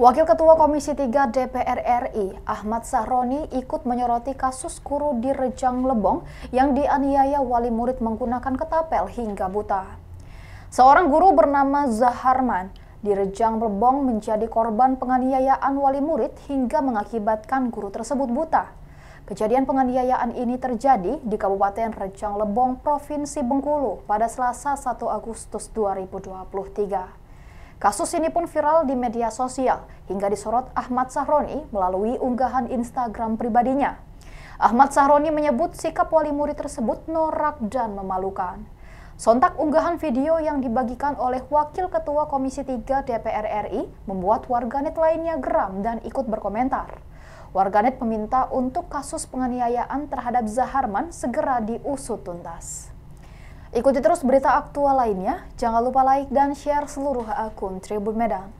Wakil Ketua Komisi 3 DPR RI, Ahmad Sahroni, ikut menyoroti kasus guru di Rejang Lebong yang dianiaya wali murid menggunakan ketapel hingga buta. Seorang guru bernama Zaharman di Rejang Lebong menjadi korban penganiayaan wali murid hingga mengakibatkan guru tersebut buta. Kejadian penganiayaan ini terjadi di Kabupaten Rejang Lebong, Provinsi Bengkulu pada Selasa 1 Agustus 2023. Kasus ini pun viral di media sosial hingga disorot Ahmad Sahroni melalui unggahan Instagram pribadinya. Ahmad Sahroni menyebut sikap wali murid tersebut norak dan memalukan. Sontak unggahan video yang dibagikan oleh Wakil Ketua Komisi 3 DPR RI membuat warganet lainnya geram dan ikut berkomentar. Warganet meminta untuk kasus penganiayaan terhadap Zaharman segera diusut tuntas. Ikuti terus berita aktual lainnya. Jangan lupa like dan share seluruh akun Tribun Medan.